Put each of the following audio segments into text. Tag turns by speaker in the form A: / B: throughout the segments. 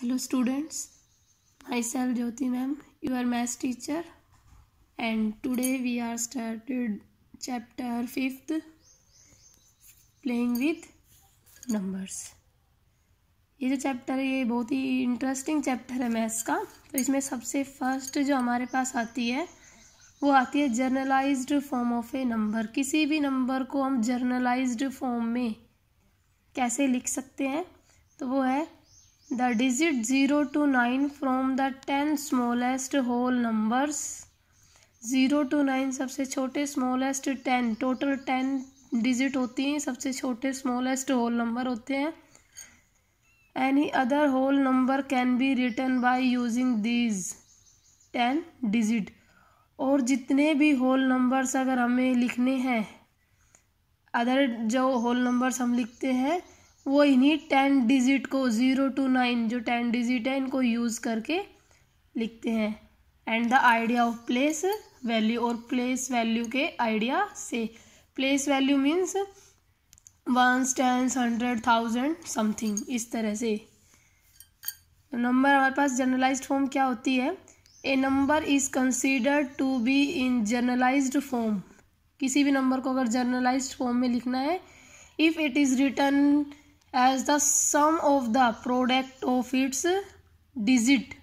A: hello students hello सेल Jyoti ma'am you are maths teacher and today we are started chapter fifth playing with numbers ये जो chapter है ये बहुत ही इंटरेस्टिंग चैप्टर है मैथ्स का तो इसमें सबसे फर्स्ट जो हमारे पास आती है वो आती है generalized form of a number किसी भी नंबर को हम जर्नलाइज्ड फॉर्म में कैसे लिख सकते हैं तो वो है the digit zero to nine from the ten smallest whole numbers zero to nine सबसे छोटे smallest ten total ten digit होती हैं सबसे छोटे स्मॉलेस्ट होल नंबर होते हैं any other whole number can be written by using these ten digit और जितने भी होल नंबर्स अगर हमें लिखने हैं अदर जो होल नंबर्स हम लिखते हैं वो इन्हीं टेन डिजिट को ज़ीरो टू नाइन जो टेन डिजिट है इनको यूज़ करके लिखते हैं and the idea of place value और प्लेस वैल्यू के आइडिया से place value means ones tens hundred thousand something इस तरह से नंबर तो हमारे पास जर्नलाइज्ड फॉर्म क्या होती है a number is considered to be in generalised form किसी भी नंबर को अगर जर्नलाइज्ड फॉर्म में लिखना है if it is written as the sum of the product of its digit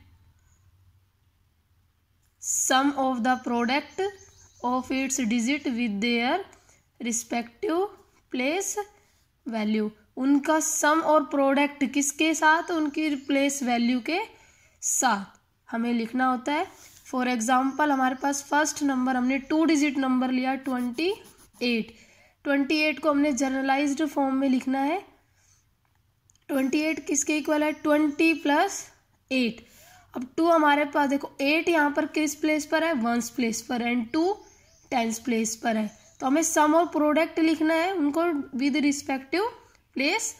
A: sum of the product of its digit with their respective place value उनका सम और product किसके साथ उनकी रिप्लेस वैल्यू के साथ हमें लिखना होता है फॉर एग्जाम्पल हमारे पास फर्स्ट नंबर हमने टू डिजिट नंबर लिया ट्वेंटी एट ट्वेंटी एट को हमने जर्नलाइज्ड फॉर्म में लिखना है ट्वेंटी एट किसके इक्वल है ट्वेंटी प्लस एट अब टू हमारे पास देखो एट यहाँ पर किस प्लेस पर है वंस प्लेस पर है एंड टू टेंस प्लेस पर है तो हमें सम और प्रोडक्ट लिखना है उनको विद रिस्पेक्टिव प्लेस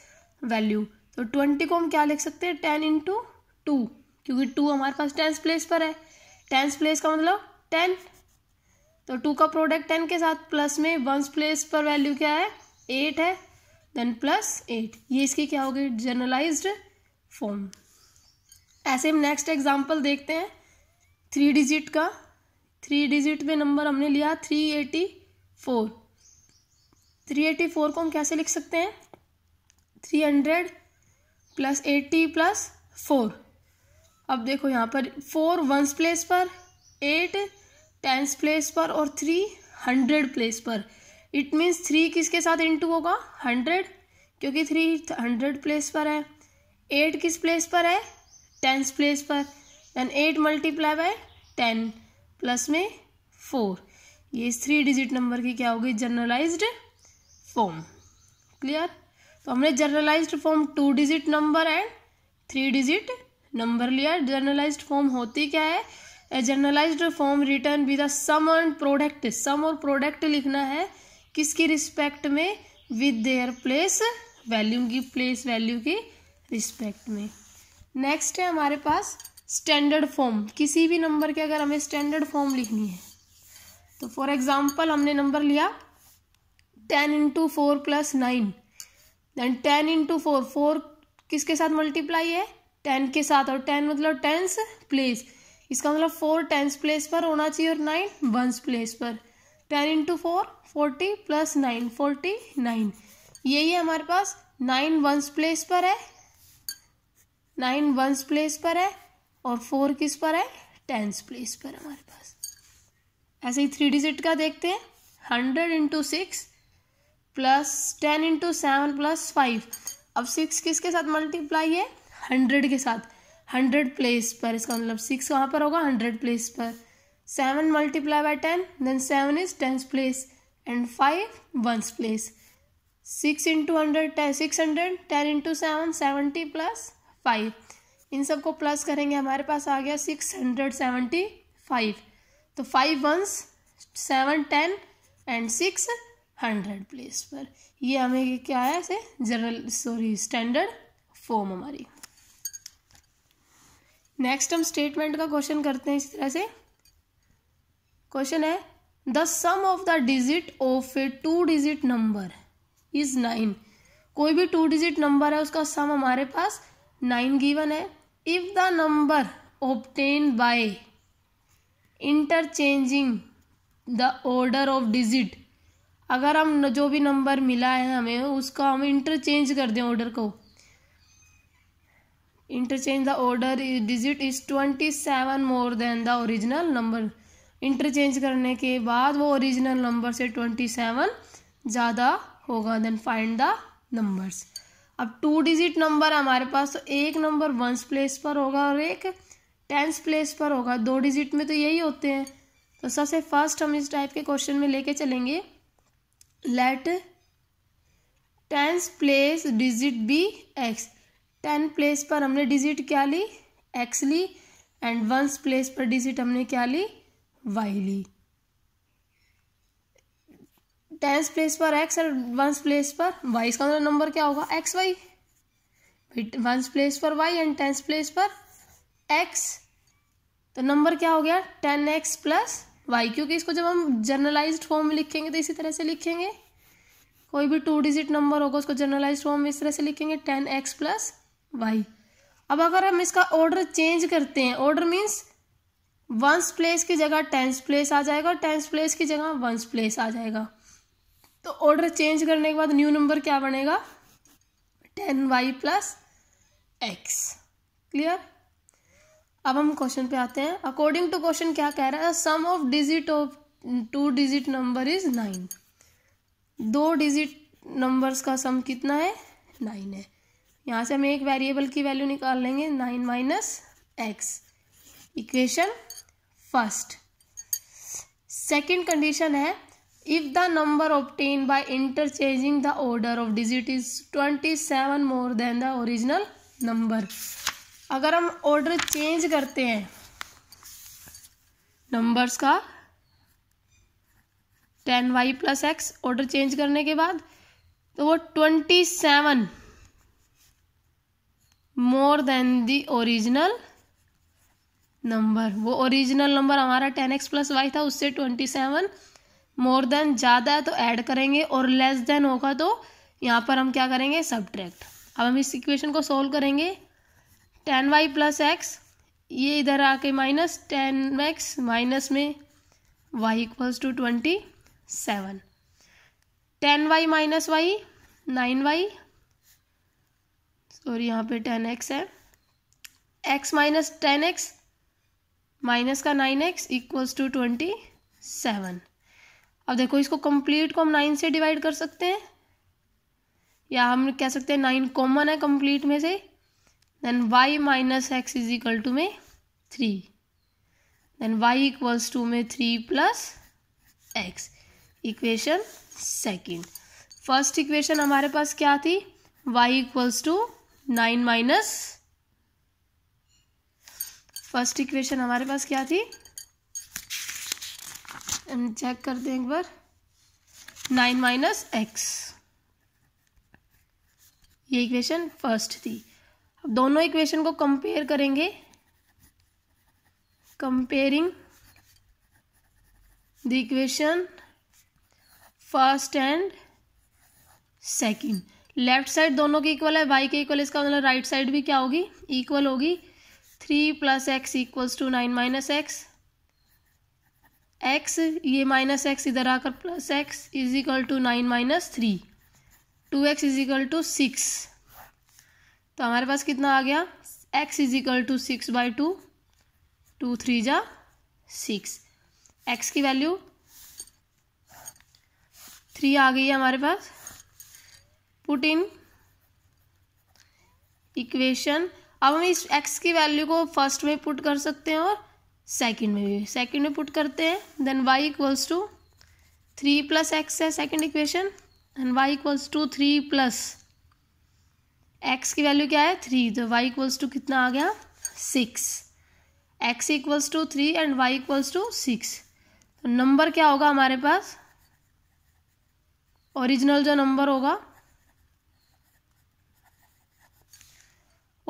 A: वैल्यू तो ट्वेंटी को हम क्या लिख सकते हैं टेन इंटू टू क्योंकि टू हमारे पास टेंस प्लेस पर है टेंस प्लेस का मतलब टेन तो टू का प्रोडक्ट टेन के साथ प्लस में वंस प्लेस पर वैल्यू क्या है एट है देन प्लस एट ये इसके क्या हो गए जनरलाइज्ड फॉर्म ऐसे हम नेक्स्ट एग्जांपल देखते हैं थ्री डिजिट का थ्री डिजिट में नंबर हमने लिया three eighty four three eighty four को हम कैसे लिख सकते हैं three hundred plus eighty plus four अब देखो यहाँ पर फोर वंस प्लेस पर एट टेंस प्लेस पर और थ्री हंड्रेड प्लेस पर इट मीन्स थ्री किसके साथ इंटू होगा हंड्रेड क्योंकि थ्री हंड्रेड प्लेस पर है एट किस प्लेस पर है टेंस प्लेस पर then eight multiply by ten plus में फोर ये इस थ्री डिजिट नंबर की क्या होगी जर्नलाइज्ड फॉर्म क्लियर तो हमने generalized form two digit number and three digit number लिया जर्नलाइज्ड फॉर्म होती क्या है a generalized form written with the sum and product sum और प्रोडक्ट लिखना है किसके रिस्पेक्ट में विद देयर प्लेस वैल्यू की प्लेस वैल्यू के रिस्पेक्ट में नेक्स्ट है हमारे पास स्टैंडर्ड फॉर्म किसी भी नंबर के अगर हमें स्टैंडर्ड फॉर्म लिखनी है तो फॉर एग्जांपल हमने नंबर लिया ten into four plus nine then ten into four four किसके साथ मल्टीप्लाई है टेन के साथ और टेन मतलब टेंस प्लेस इसका मतलब फोर टेंस प्लेस पर होना चाहिए और नाइन वंस प्लेस पर ten into four forty plus nine forty nine यही है हमारे पास नाइन वंस प्लेस पर है नाइन वंस प्लेस पर है और फोर किस पर है टेंस प्लेस पर हमारे पास ऐसे ही थ्री डिजिट का देखते हैं hundred into six plus ten into seven plus five अब सिक्स किसके साथ मल्टीप्लाई है हंड्रेड के साथ हंड्रेड प्लेस पर इसका मतलब सिक्स कहाँ पर होगा हंड्रेड प्लेस पर seven multiply by ten then seven is tens place and five ones place six into hundred ten six hundred ten into seven seventy plus five इन सबको प्लस करेंगे हमारे पास आ गया सिक्स हंड्रेड सेवेंटी फाइव तो five ones seven ten and six hundred place पर ये हमें क्या है से जनरल सॉरी स्टैंडर्ड फॉर्म हमारी नेक्स्ट हम स्टेटमेंट का क्वेश्चन करते हैं इस तरह से क्वेश्चन है the sum of the digit of a two digit number is nine कोई भी टू डिजिट नंबर है उसका सम हमारे पास नाइन गिवन है if the number obtained by interchanging the order of digit अगर हम जो भी नंबर मिला है हमें उसका हम इंटरचेंज कर दें ऑर्डर को interchange the order digit is twenty seven more than the original number interchange करने के बाद वो ओरिजिनल नंबर से ट्वेंटी सेवन ज़्यादा होगा देन फाइंड द नंबर्स अब टू डिजिट नंबर हमारे पास तो एक नंबर वंस प्लेस पर होगा और एक टेंस प्लेस पर होगा दो डिजिट में तो यही होते हैं तो सबसे फर्स्ट हम इस टाइप के क्वेश्चन में लेके चलेंगे let tens place digit be x ten place पर हमने डिजिट क्या ली एक्स ली एंड वंस प्लेस पर डिजिट हमने क्या ली वाइली टेंस प्लेस पर एक्स और वंस प्लेस पर वाई इसका नंबर मतलब क्या होगा एक्स वाई वंस प्लेस पर वाई एंड टेंस प्लेस पर एक्स तो नंबर क्या हो गया टेन एक्स प्लस वाई क्योंकि इसको जब हम जर्नलाइज फॉर्म में लिखेंगे तो इसी तरह से लिखेंगे कोई भी टू डिजिट नंबर होगा उसको जर्नलाइज फॉर्म में इस तरह से लिखेंगे टेन एक्स प्लस वाई अब अगर हम इसका ऑर्डर चेंज करते हैं ऑर्डर मीन्स वंस प्लेस की जगह टेंस प्लेस आ जाएगा टेंस प्लेस की जगह वंस प्लेस आ जाएगा तो ऑर्डर चेंज करने के बाद न्यू नंबर क्या बनेगा ten y plus x clear अब हम क्वेश्चन पे आते हैं अकॉर्डिंग टू क्वेश्चन क्या कह रहा है sum of digit of two digit number is nine दो डिजिट नंबर्स का सम कितना है नाइन है यहाँ से हम एक वेरिएबल की वैल्यू निकाल लेंगे nine minus x equation first second condition है if the number obtained by interchanging the order of digit is twenty seven more than the original number अगर हम ऑर्डर चेंज करते हैं नंबर्स का ten y plus x order change करने के बाद तो वो twenty seven more than the original number वो ओरिजिनल नंबर हमारा टेन एक्स प्लस वाई था उससे ट्वेंटी सेवन मोर देन ज़्यादा है तो ऐड करेंगे और लेस देन होगा तो यहाँ पर हम क्या करेंगे सब्ट्रैक्ट अब हम इस इक्वेशन को सोल्व करेंगे टेन वाई प्लस एक्स ये इधर आके माइनस टेन एक्स माइनस में y equals to twenty seven ten y minus y nine y sorry यहाँ पे टेन एक्स है x minus ten x minus का nine x equals to twenty seven अब देखो इसको कंप्लीट को हम नाइन से डिवाइड कर सकते हैं या हम कह सकते हैं नाइन कॉमन है कंप्लीट में से then y minus x is equal to में three then y equals to में three plus x equation second first equation हमारे पास क्या थी y equals to nine minus first equation हमारे पास क्या थी हम चेक कर दें एक बार नाइन माइनस एक्स ये इक्वेशन फर्स्ट थी अब दोनों इक्वेशन को कंपेयर करेंगे comparing the equation first and second left side दोनों के इक्वल है वाई के इक्वल इसका मतलब राइट साइड भी क्या होगी इक्वल होगी three plus x equals to nine minus x x ये माइनस एक्स इधर आकर plus x is equal to nine minus three two x is equal to six तो हमारे पास कितना आ गया x is equal to six by two two three जा सिक्स एक्स की वैल्यू थ्री आ गई है हमारे पास पुट इन इक्वेशन अब हम इस एक्स की वैल्यू को फर्स्ट में पुट कर सकते हैं और सेकेंड में भी सेकेंड में पुट करते हैं then y equals to three plus x है second equation and y equals to three plus x की वैल्यू क्या है थ्री तो वाई इक्वल्स टू कितना आ गया six x equals to three and y equals to six तो number क्या होगा हमारे पास ओरिजिनल जो नंबर होगा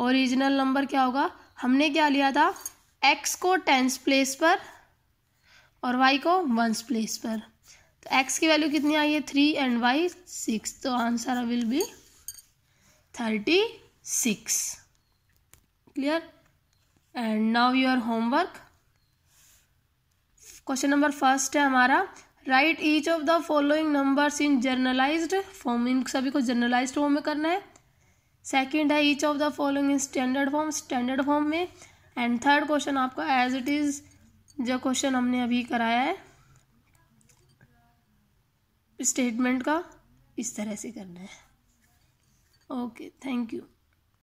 A: ओरिजिनल नंबर क्या होगा हमने क्या लिया था एक्स को टेंस प्लेस पर और वाई को वंस प्लेस पर तो एक्स की वैल्यू कितनी आई है थ्री एंड वाई सिक्स तो answer will be thirty six clear and now your homework question number first है हमारा write each of the following numbers in generalised form इन सभी को जर्नलाइज्ड फॉर्म में करना है सेकेंड है each of the following in standard form standard form में एंड थर्ड क्वेश्चन आपका एज इट इज़ जो क्वेश्चन हमने अभी कराया है स्टेटमेंट का इस तरह से करना है ओके थैंक यू